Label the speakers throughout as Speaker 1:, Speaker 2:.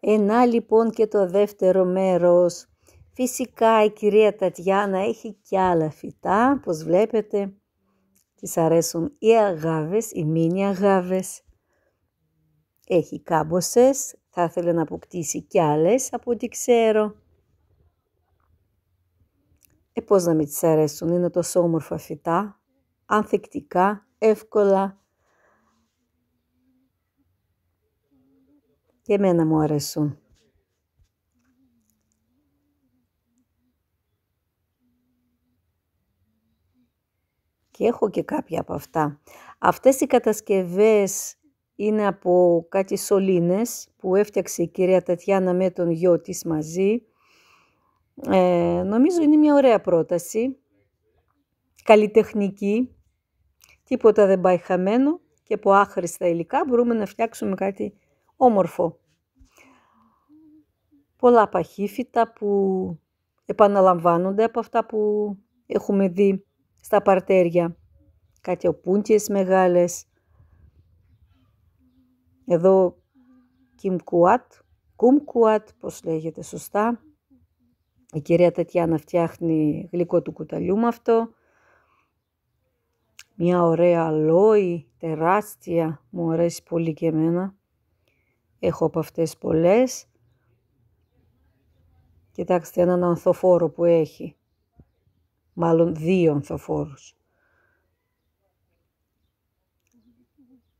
Speaker 1: Ενά λοιπόν και το δεύτερο μέρος. Φυσικά η κυρία Τατιάνα έχει και άλλα φυτά, όπως βλέπετε. Της αρέσουν οι αγάβες, οι μίνι αγάβες. Έχει κάμποσες, θα ήθελε να αποκτήσει κι άλλες από ό,τι ξέρω. Ε, πώς να μην τις αρέσουν, είναι τόσο όμορφα φυτά, ανθεκτικά, εύκολα και εμένα μου αρέσουν. Και έχω και κάποια από αυτά. Αυτές οι κατασκευές είναι από κάτι σωλήνες που έφτιαξε η κυρία Τατιάνα με τον γιο της μαζί. Ε, νομίζω είναι μια ωραία πρόταση, καλλιτεχνική, τίποτα δεν πάει χαμένο και από άχρηστα υλικά μπορούμε να φτιάξουμε κάτι όμορφο πολλά παχύφυτα που επαναλαμβάνονται από αυτά που έχουμε δει στα παρτέρια. Κάτι οπούντιες μεγάλες. Εδώ κιμκουάτ, κουμκουάτ, πώς λέγεται σωστά. Η κυρία Τατιάνα φτιάχνει γλυκό του κουταλιού με αυτό. Μια ωραία αλόη, τεράστια, μου αρέσει πολύ και εμένα. Έχω από αυτές πολλές. Κοιτάξτε έναν ανθοφόρο που έχει. Μάλλον δύο ανθοφόρους.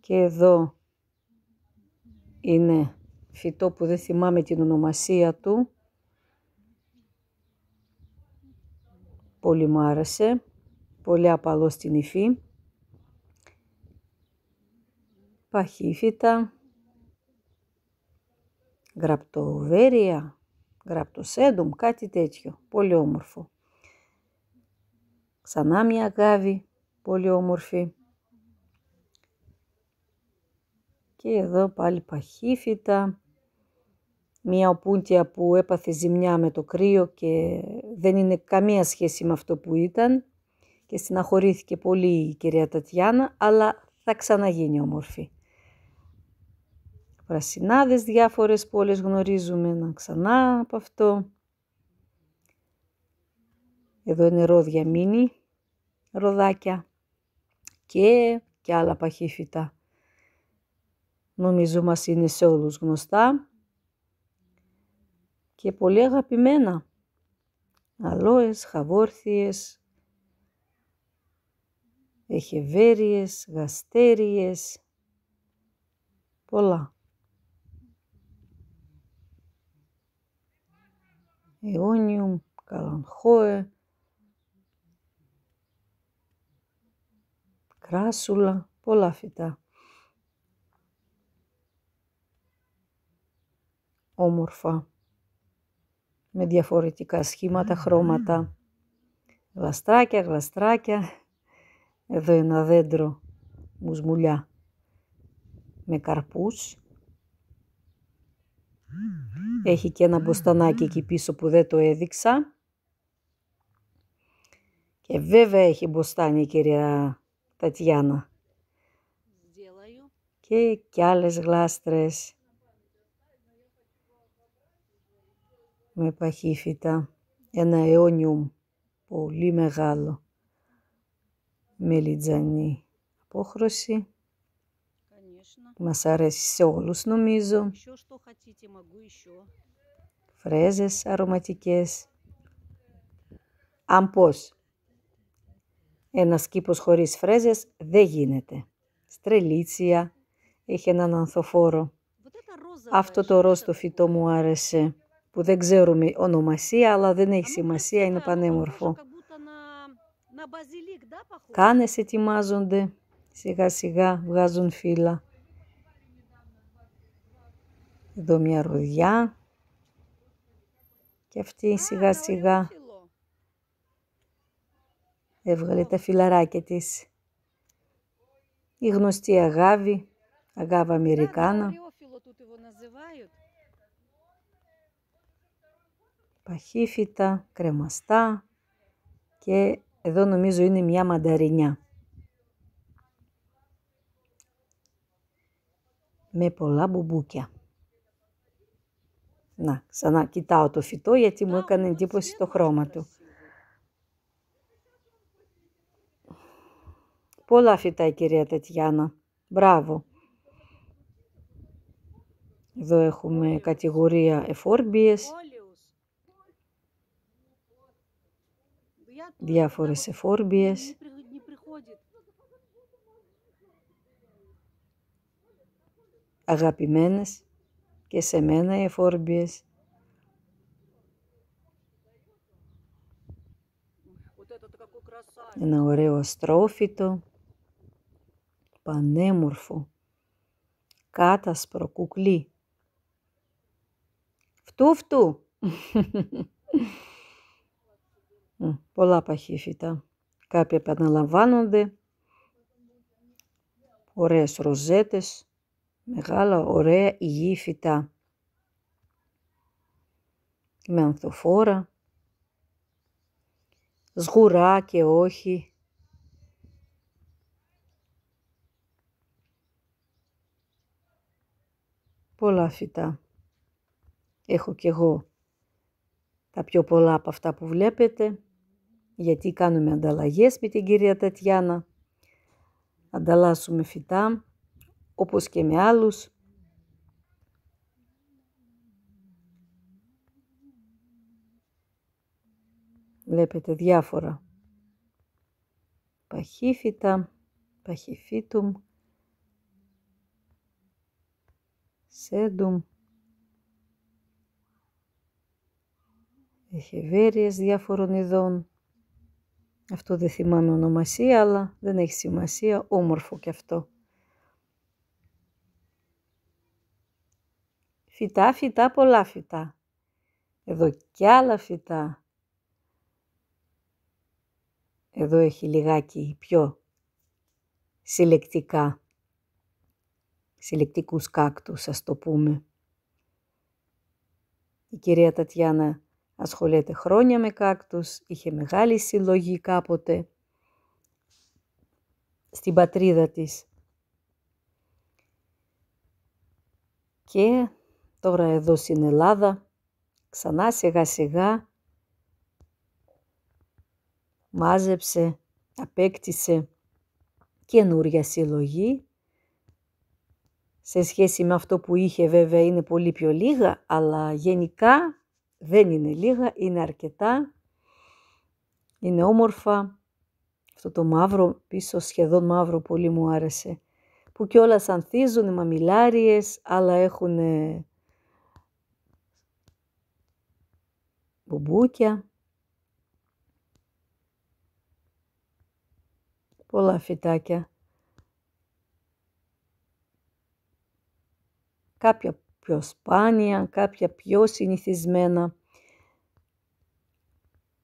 Speaker 1: Και εδώ είναι φυτό που δεν θυμάμαι την ονομασία του. Πολύ άρεσε. Πολύ απαλό στην υφή. Παχύφυτα. Γραπτοβέρια σέντουμ, κάτι τέτοιο. Πολύ όμορφο. Ξανά μια αγάβη, πολύ όμορφη. Και εδώ πάλι παχύφυτα. Μια οπούντια που έπαθε ζημιά με το κρύο και δεν είναι καμία σχέση με αυτό που ήταν. Και συναχωρήθηκε πολύ η κυρία Τατιάνα, αλλά θα ξαναγίνει όμορφη πρασινάδες διάφορες που όλες γνωρίζουμε, να ξανά από αυτό. Εδώ είναι ρόδια μίνι, ροδάκια και, και άλλα παχύφυτα. Νομίζω μας είναι σε όλους γνωστά και πολύ αγαπημένα. Αλόες, χαβόρθιες, εχεβέριες, γαστέριες, πολλά. Иониум, καλανχώε, κράσουλα, πολλά φυτά. Όμορφα, με διαφορετικά σχήματα, χρώματα, γλαστράκια, γλαστράκια, εδώ ένα δέντρο μουσμουλιά με καρπούς έχει και ένα μποστανάκι εκεί πίσω που δεν το έδειξα. Και βέβαια έχει μποστάνι η κυρία Τατιάνα. Και κι άλλες γλάστρες. Με παχύφυτα. Ένα αιώνιουμ πολύ μεγάλο. Μελιτζανή απόχρωση. Μας αρέσει σε όλους νομίζω. Φρέζες αρωματικές. Αν πως ένας κήπος χωρίς φρέζες δεν γίνεται. Στρελίτσια, έχει έναν ανθοφόρο. Αυτό το ροζ το φυτό μου άρεσε, που δεν ξέρουμε ονομασία, αλλά δεν έχει σημασία, είναι πανέμορφο. Κάνες ετοιμάζονται, σιγά σιγά βγάζουν φύλλα. Εδώ μια ρουδιά. Και αυτή σιγά σιγά έβγαλε τα φιλαράκια της. Η γνωστή αγάβη, αγάβα Αμερικάνα. Παχύφυτα, κρεμαστά και εδώ νομίζω είναι μια μανταρινιά. Με πολλά μπουμπούκια. Να, ξανά κοιτάω το φυτό γιατί μου έκανε εντύπωση το χρώμα του. Πολλά φυτά η κυρία Τετιάνα. Μπράβο. Εδώ έχουμε κατηγορία εφόρμπιες.
Speaker 2: Διάφορες
Speaker 1: εφόρμπιες. Αγαπημένες και σε μένα οι εφόρμπιες. Ένα ωραίο αστρόφιτο, πανέμορφο, κάτασπρο κουκλί. Φτού φτού! Πολλά παχύφυτα. Κάποια επαναλαμβάνονται. Ωραίες ροζέτες μεγάλα ωραία υγιή φυτά με ανθοφόρα, σγουρά και όχι. Πολλά φυτά. Έχω κι εγώ τα πιο πολλά από αυτά που βλέπετε, γιατί κάνουμε ανταλλαγές με την κυρία Τατιάνα. Ανταλλάσσουμε φυτά όπως και με άλλους. Βλέπετε διάφορα. Παχύφυτα, παχυφύτουμ, σέντουμ, εχεβέριες διάφορων ειδών. Αυτό δεν θυμάμαι ονομασία, αλλά δεν έχει σημασία, όμορφο και αυτό. Φυτά, φυτά, πολλά φυτά. Εδώ κι άλλα φυτά. Εδώ έχει λιγάκι πιο συλλεκτικά. Συλλεκτικούς κάκτους, ας το πούμε. Η κυρία Τατιάνα ασχολείται χρόνια με κάκτους, είχε μεγάλη συλλογή κάποτε στην πατρίδα της. Και Τώρα εδώ στην Ελλάδα, ξανά σιγά σιγά μάζεψε, απέκτησε καινούρια συλλογή. Σε σχέση με αυτό που είχε βέβαια είναι πολύ πιο λίγα, αλλά γενικά δεν είναι λίγα, είναι αρκετά. Είναι όμορφα. Αυτό το μαύρο, πίσω σχεδόν μαύρο, πολύ μου άρεσε. Που κιόλας ανθίζουν οι μαμιλάριες, αλλά έχουν μπουμπούκια. Πολλά φυτάκια. Κάποια πιο σπάνια, κάποια πιο συνηθισμένα.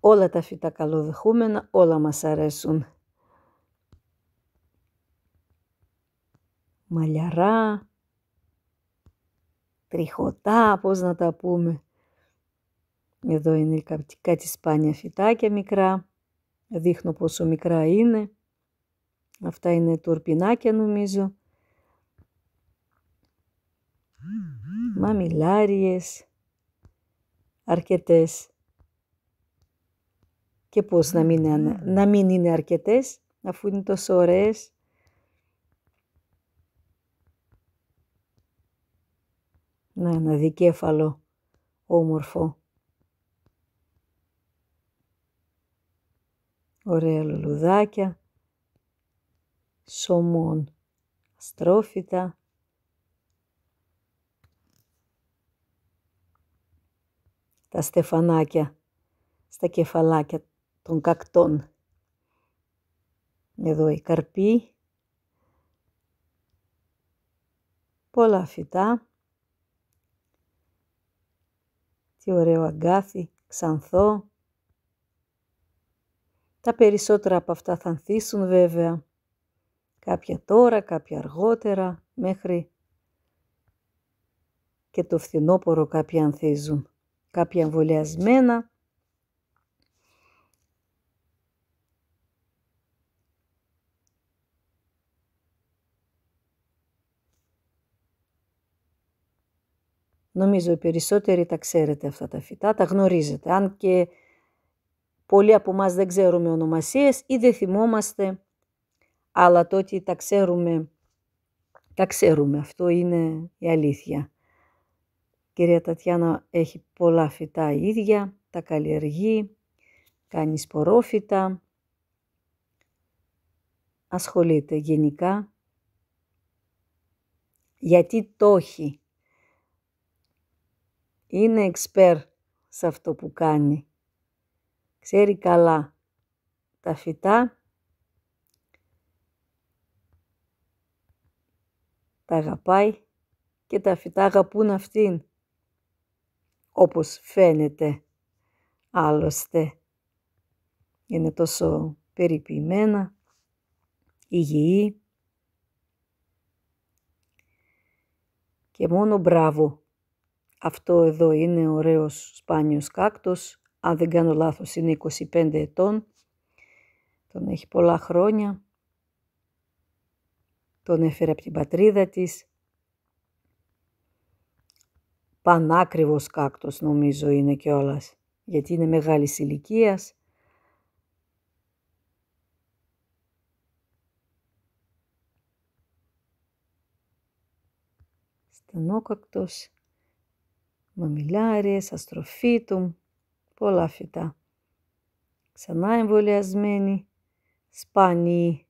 Speaker 1: Όλα τα φυτά καλοδεχούμενα, όλα μας αρέσουν. Μαλλιαρά, τριχωτά, πώς να τα πούμε. Εδώ είναι κάτι σπάνια φυτάκια μικρά. Δείχνω πόσο μικρά είναι. Αυτά είναι τουρπινάκια νομίζω. Μαμιλάριες. Αρκετές. Και πώς να μην, είναι, να μην είναι αρκετές αφού είναι τόσο ωραίες. Να, ένα δικέφαλο όμορφο. ωραία λουλουδάκια, σωμών αστρόφυτα, τα στεφανάκια στα κεφαλάκια των κακτών. Εδώ οι καρποί. πολλά φυτά, τι ωραίο αγκάθι, ξανθό, τα περισσότερα από αυτά θα ανθίσουν βέβαια. Κάποια τώρα, κάποια αργότερα, μέχρι και το φθινόπωρο κάποια ανθίζουν. Κάποια εμβολιασμένα. Νομίζω οι περισσότεροι τα ξέρετε αυτά τα φυτά, τα γνωρίζετε. Αν και Πολλοί από εμάς δεν ξέρουμε ονομασίες ή δεν θυμόμαστε, αλλά το ότι τα ξέρουμε, τα ξέρουμε. Αυτό είναι η αλήθεια. Η κυρία Τατιάνα έχει πολλά φυτά η ίδια, τα καλλιεργεί, κάνει σπορόφυτα, ασχολείται γενικά. Γιατί το έχει. κυρια τατιανα εχει πολλα φυτα ιδια τα καλλιεργει εξπέρ σε αυτό που κάνει ξέρει καλά τα φυτά, τα αγαπάει και τα φυτά αγαπούν αυτήν, όπως φαίνεται άλλωστε. Είναι τόσο περιποιημένα, υγιή και μόνο μπράβο. Αυτό εδώ είναι ωραίος σπάνιος κάκτος αν δεν κάνω λάθος είναι 25 ετών, τον έχει πολλά χρόνια, τον έφερε από την πατρίδα της, πανάκριβος κάκτος νομίζω είναι κιόλας, γιατί είναι μεγάλης ηλικίας. Στενόκακτος, μαμιλάρες, αστροφίτουμ, πολλά φυτά. Ξανά εμβολιασμένοι, σπάνιοι,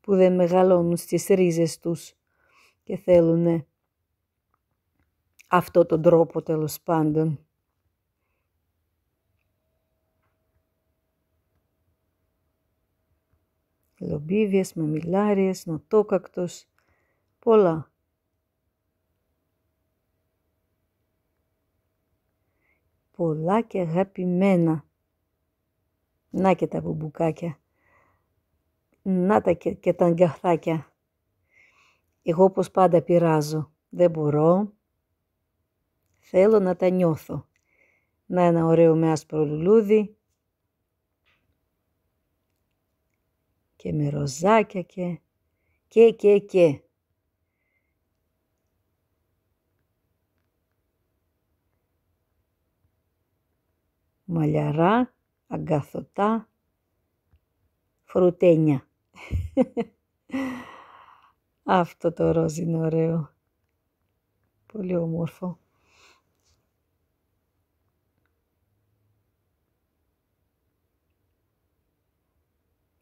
Speaker 1: που δεν μεγαλώνουν στις ρίζες τους και θέλουν αυτό τον τρόπο τέλος πάντων. Λομπίδιες, μαμιλάριες, νοτόκακτος, πολλά. πολλά και αγαπημένα. Να και τα μπουμπουκάκια. Να τα και, τα αγκαθάκια. Εγώ όπως πάντα πειράζω. Δεν μπορώ. Θέλω να τα νιώθω. Να ένα ωραίο με άσπρο λουλούδι. Και με ροζάκια και... Και, και, και. μαλλιαρά, αγκαθωτά, φρουτένια. Αυτό το ροζ είναι ωραίο. Πολύ όμορφο.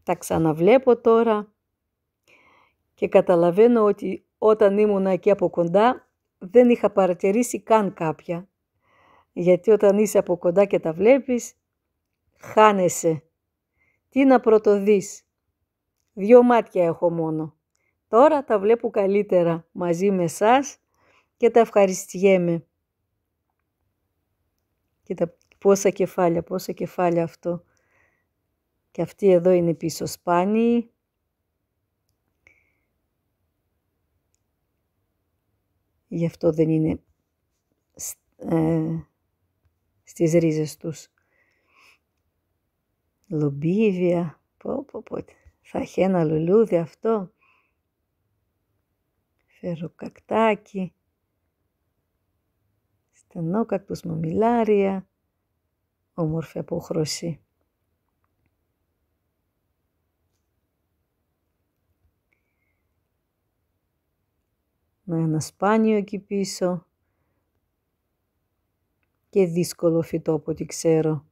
Speaker 1: Τα ξαναβλέπω τώρα και καταλαβαίνω ότι όταν ήμουν εκεί από κοντά δεν είχα παρατηρήσει καν κάποια γιατί όταν είσαι από κοντά και τα βλέπεις, χάνεσαι. Τι να πρωτοδείς. Δυο μάτια έχω μόνο. Τώρα τα βλέπω καλύτερα μαζί με σας και τα ευχαριστιέμαι. Κοίτα πόσα κεφάλια, πόσα κεφάλια αυτό. Και αυτή εδώ είναι πίσω σπάνιοι. Γι' αυτό δεν είναι ε, στις ρίζες τους. Λουμπίβια, πω πω πω, θα έχει ένα λουλούδι αυτό. Φεροκακτάκι, στενόκακτους μομιλάρια, όμορφη απόχρωση. Με ένα σπάνιο εκεί πίσω, και δύσκολο φυτό από ό,τι ξέρω.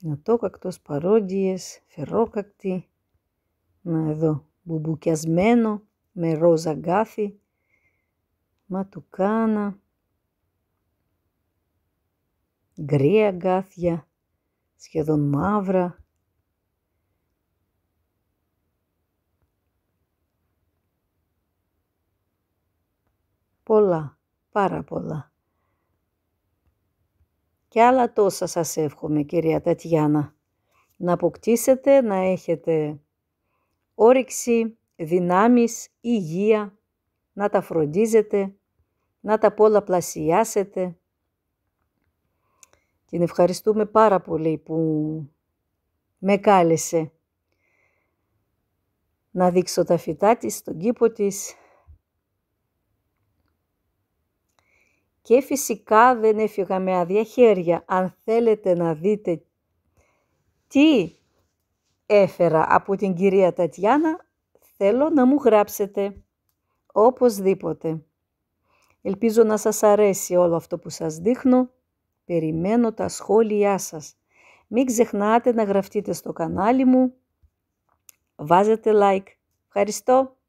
Speaker 1: Να το κακτός παρόντιες, φερόκακτη. Να εδώ, μπουμπουκιασμένο, με ρόζα του Ματουκάνα. Γκρία γκάθια, σχεδόν μαύρα. Πολλά, πάρα πολλά. Και άλλα τόσα σας εύχομαι, κυρία Τατιάνα. Να αποκτήσετε, να έχετε όρεξη, δυνάμεις, υγεία, να τα φροντίζετε, να τα πολλαπλασιάσετε. Την ευχαριστούμε πάρα πολύ που με κάλεσε να δείξω τα φυτά της στον κήπο της, Και φυσικά δεν έφυγα με άδεια χέρια. Αν θέλετε να δείτε τι έφερα από την κυρία Τατιάνα, θέλω να μου γράψετε. Οπωσδήποτε. Ελπίζω να σας αρέσει όλο αυτό που σας δείχνω. Περιμένω τα σχόλιά σας. Μην ξεχνάτε να γραφτείτε στο κανάλι μου. Βάζετε like. Ευχαριστώ.